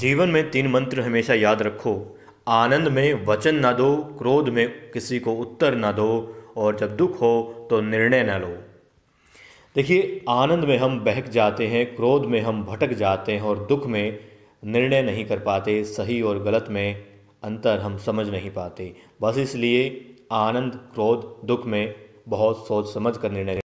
जीवन में तीन मंत्र हमेशा याद रखो आनंद में वचन ना दो क्रोध में किसी को उत्तर ना दो और जब दुख हो तो निर्णय ना लो देखिए आनंद में हम बहक जाते हैं क्रोध में हम भटक जाते हैं और दुख में निर्णय नहीं कर पाते सही और गलत में अंतर हम समझ नहीं पाते बस इसलिए आनंद क्रोध दुख में बहुत सोच समझ कर निर्णय